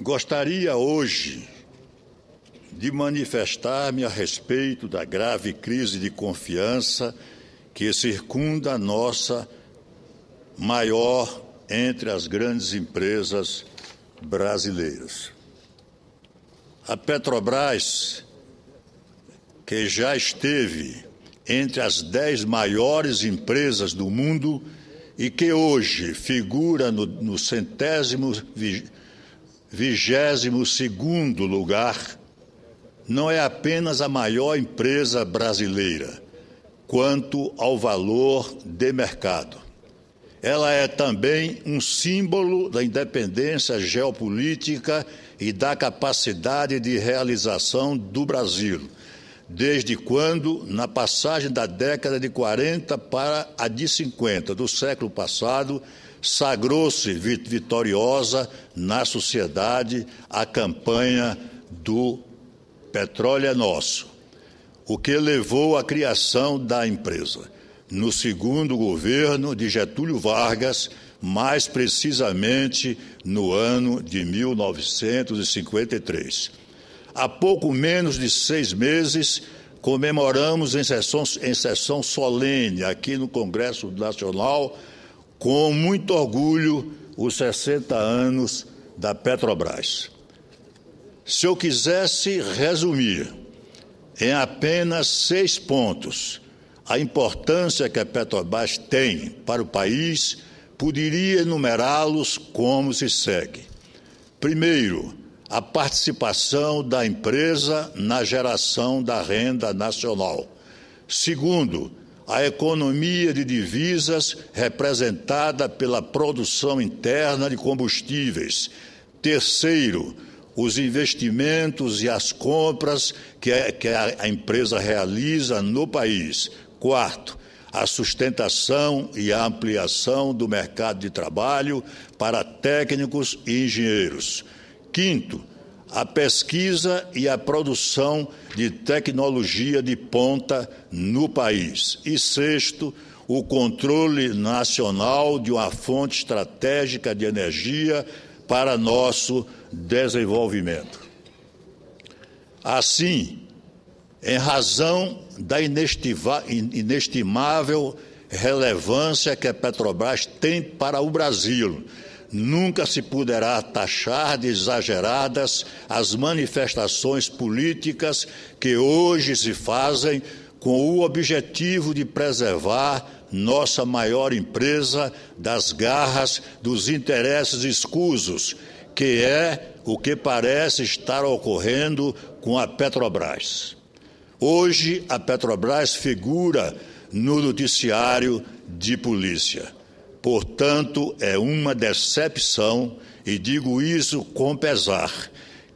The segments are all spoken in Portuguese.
Gostaria hoje de manifestar-me a respeito da grave crise de confiança que circunda a nossa maior entre as grandes empresas brasileiras. A Petrobras, que já esteve entre as dez maiores empresas do mundo e que hoje figura no, no centésimo 22º lugar, não é apenas a maior empresa brasileira quanto ao valor de mercado. Ela é também um símbolo da independência geopolítica e da capacidade de realização do Brasil desde quando, na passagem da década de 40 para a de 50 do século passado, sagrou-se vitoriosa na sociedade a campanha do Petróleo é Nosso, o que levou à criação da empresa. No segundo governo de Getúlio Vargas, mais precisamente no ano de 1953 há pouco menos de seis meses, comemoramos em sessão, em sessão solene aqui no Congresso Nacional, com muito orgulho, os 60 anos da Petrobras. Se eu quisesse resumir em apenas seis pontos a importância que a Petrobras tem para o país, poderia enumerá-los como se segue. Primeiro, a participação da empresa na geração da renda nacional. Segundo, a economia de divisas representada pela produção interna de combustíveis. Terceiro, os investimentos e as compras que a empresa realiza no país. Quarto, a sustentação e a ampliação do mercado de trabalho para técnicos e engenheiros. Quinto, a pesquisa e a produção de tecnologia de ponta no país. E sexto, o controle nacional de uma fonte estratégica de energia para nosso desenvolvimento. Assim, em razão da inestimável relevância que a Petrobras tem para o Brasil Nunca se poderá taxar de exageradas as manifestações políticas que hoje se fazem com o objetivo de preservar nossa maior empresa das garras dos interesses escusos, que é o que parece estar ocorrendo com a Petrobras. Hoje, a Petrobras figura no noticiário de polícia. Portanto, é uma decepção, e digo isso com pesar,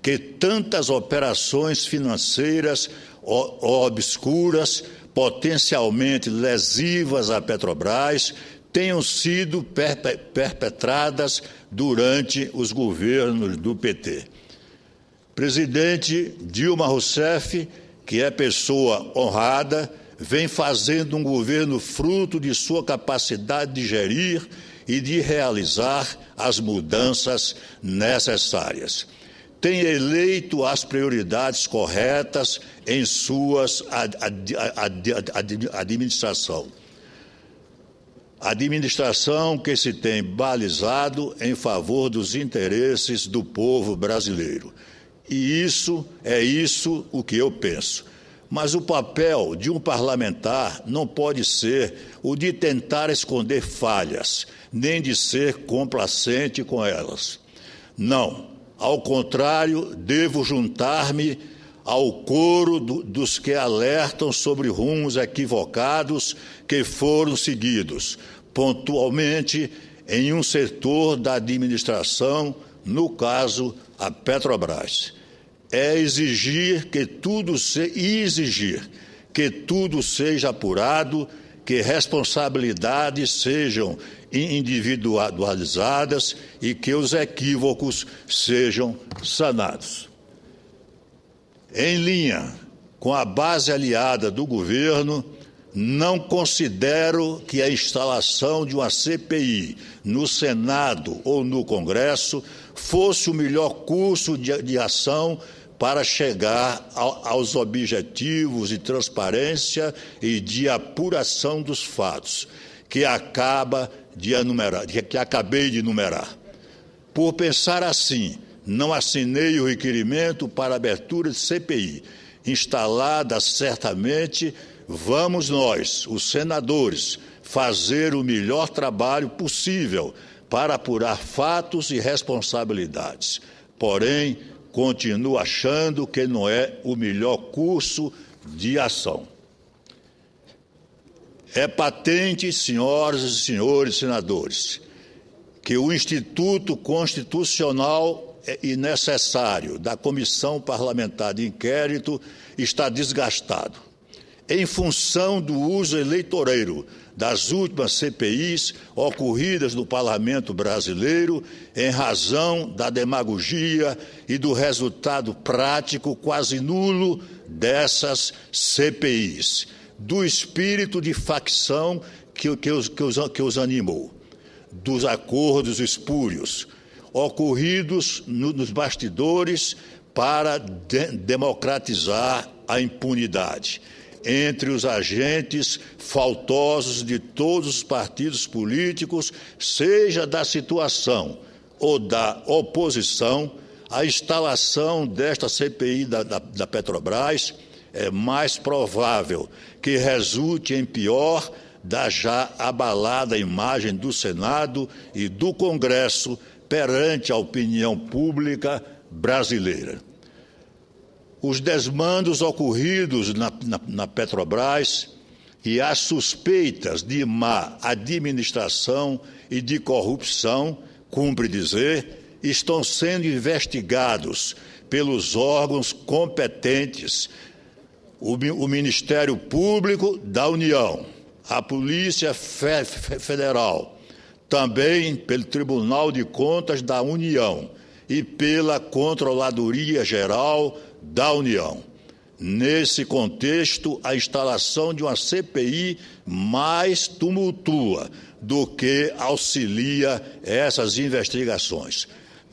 que tantas operações financeiras obscuras, potencialmente lesivas à Petrobras, tenham sido perpetradas durante os governos do PT. Presidente Dilma Rousseff, que é pessoa honrada, vem fazendo um governo fruto de sua capacidade de gerir e de realizar as mudanças necessárias. Tem eleito as prioridades corretas em suas administração. Administração que se tem balizado em favor dos interesses do povo brasileiro. E isso é isso o que eu penso. Mas o papel de um parlamentar não pode ser o de tentar esconder falhas, nem de ser complacente com elas. Não, ao contrário, devo juntar-me ao coro do, dos que alertam sobre rumos equivocados que foram seguidos, pontualmente em um setor da administração, no caso, a Petrobras é exigir que tudo se exigir que tudo seja apurado, que responsabilidades sejam individualizadas e que os equívocos sejam sanados. Em linha com a base aliada do governo, não considero que a instalação de uma CPI no Senado ou no Congresso fosse o melhor curso de, de ação para chegar aos objetivos de transparência e de apuração dos fatos, que acaba de enumerar, que acabei de enumerar. Por pensar assim, não assinei o requerimento para abertura de CPI. Instalada certamente, vamos nós, os senadores, fazer o melhor trabalho possível para apurar fatos e responsabilidades. Porém, continuo achando que não é o melhor curso de ação. É patente, senhoras e senhores senadores, que o Instituto Constitucional e é necessário da Comissão Parlamentar de Inquérito está desgastado em função do uso eleitoreiro das últimas CPIs ocorridas no parlamento brasileiro, em razão da demagogia e do resultado prático quase nulo dessas CPIs, do espírito de facção que, que, os, que, os, que os animou, dos acordos espúrios ocorridos no, nos bastidores para de, democratizar a impunidade entre os agentes faltosos de todos os partidos políticos, seja da situação ou da oposição, a instalação desta CPI da, da, da Petrobras é mais provável que resulte em pior da já abalada imagem do Senado e do Congresso perante a opinião pública brasileira os desmandos ocorridos na, na, na Petrobras e as suspeitas de má administração e de corrupção, cumpre dizer, estão sendo investigados pelos órgãos competentes, o, o Ministério Público da União, a Polícia Fe, Fe, Federal, também pelo Tribunal de Contas da União e pela Controladoria Geral da União. Nesse contexto, a instalação de uma CPI mais tumultua do que auxilia essas investigações.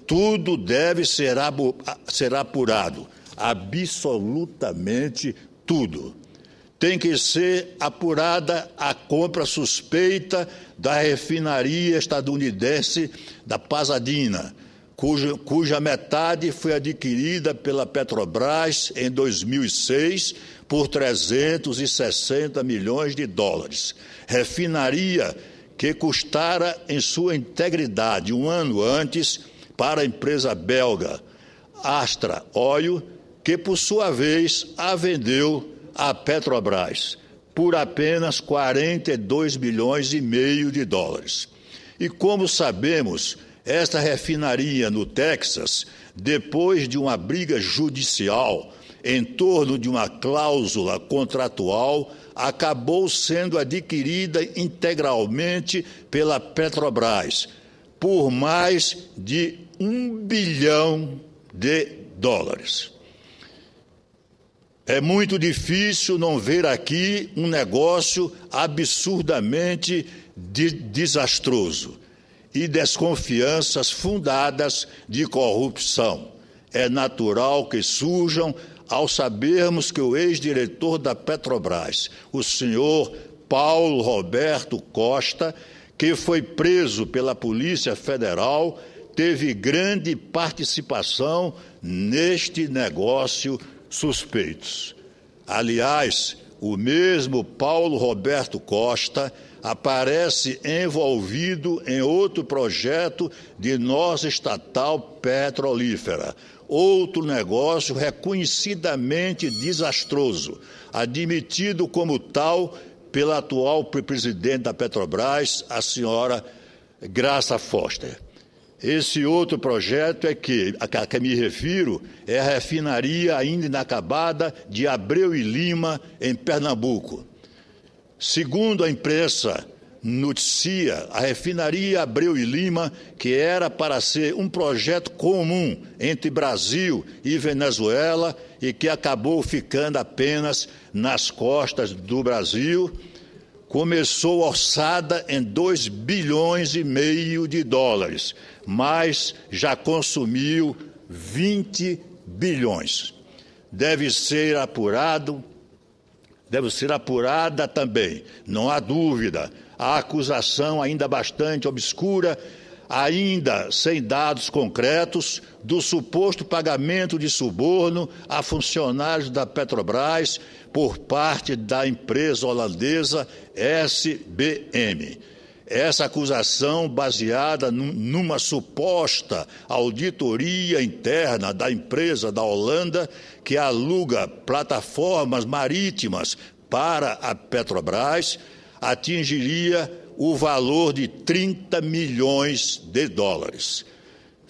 Tudo deve ser, ser apurado, absolutamente tudo. Tem que ser apurada a compra suspeita da refinaria estadunidense da Pasadena cuja, cuja metade foi adquirida pela Petrobras em 2006 por 360 milhões de dólares. Refinaria que custara em sua integridade um ano antes para a empresa belga Astra Oil, que por sua vez a vendeu à Petrobras por apenas 42 milhões e meio de dólares. E como sabemos, esta refinaria no Texas, depois de uma briga judicial em torno de uma cláusula contratual, acabou sendo adquirida integralmente pela Petrobras por mais de um bilhão de dólares. É muito difícil não ver aqui um negócio absurdamente de desastroso e desconfianças fundadas de corrupção. É natural que surjam ao sabermos que o ex-diretor da Petrobras, o senhor Paulo Roberto Costa, que foi preso pela Polícia Federal, teve grande participação neste negócio suspeitos. Aliás, o mesmo Paulo Roberto Costa aparece envolvido em outro projeto de nossa estatal petrolífera. Outro negócio reconhecidamente desastroso, admitido como tal pela atual presidente da Petrobras, a senhora Graça Foster. Esse outro projeto é que, a que me refiro, é a refinaria ainda inacabada de Abreu e Lima, em Pernambuco. Segundo a imprensa noticia, a refinaria Abreu e Lima, que era para ser um projeto comum entre Brasil e Venezuela e que acabou ficando apenas nas costas do Brasil, começou orçada em 2 bilhões e meio de dólares, mas já consumiu 20 bilhões. Deve ser apurado deve ser apurada também, não há dúvida. A acusação ainda bastante obscura, ainda sem dados concretos, do suposto pagamento de suborno a funcionários da Petrobras por parte da empresa holandesa SBM. Essa acusação, baseada numa suposta auditoria interna da empresa da Holanda que aluga plataformas marítimas para a Petrobras, atingiria o valor de 30 milhões de dólares.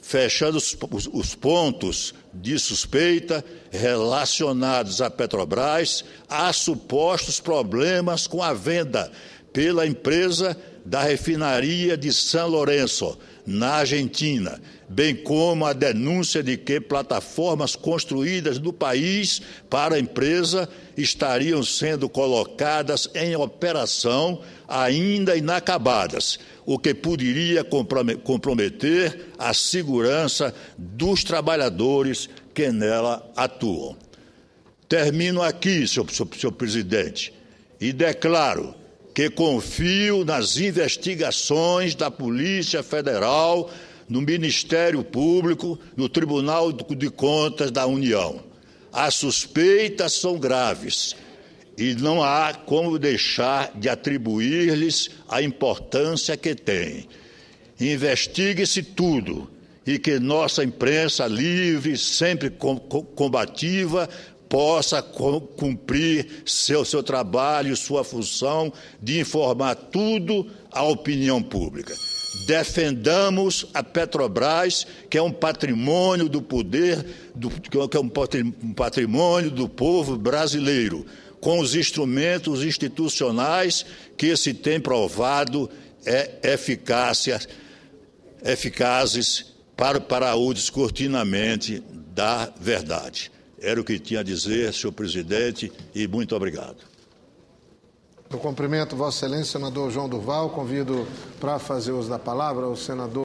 Fechando os, os pontos de suspeita relacionados à Petrobras, há supostos problemas com a venda pela empresa da refinaria de São Lourenço, na Argentina, bem como a denúncia de que plataformas construídas no país para a empresa estariam sendo colocadas em operação ainda inacabadas, o que poderia comprometer a segurança dos trabalhadores que nela atuam. Termino aqui, senhor, senhor, senhor presidente, e declaro que confio nas investigações da Polícia Federal, no Ministério Público, no Tribunal de Contas da União. As suspeitas são graves e não há como deixar de atribuir-lhes a importância que têm. Investigue-se tudo e que nossa imprensa livre, sempre combativa, possa cumprir seu, seu trabalho, sua função de informar tudo à opinião pública. Defendamos a Petrobras, que é um patrimônio do poder, do, que é um é patrimônio do povo brasileiro, com os instrumentos institucionais que se tem provado é, eficácia, eficazes para, para o descortinamento da verdade. Era o que tinha a dizer, senhor presidente, e muito obrigado. Eu cumprimento Vossa Excelência, senador João Durval. Convido para fazer uso da palavra o senador.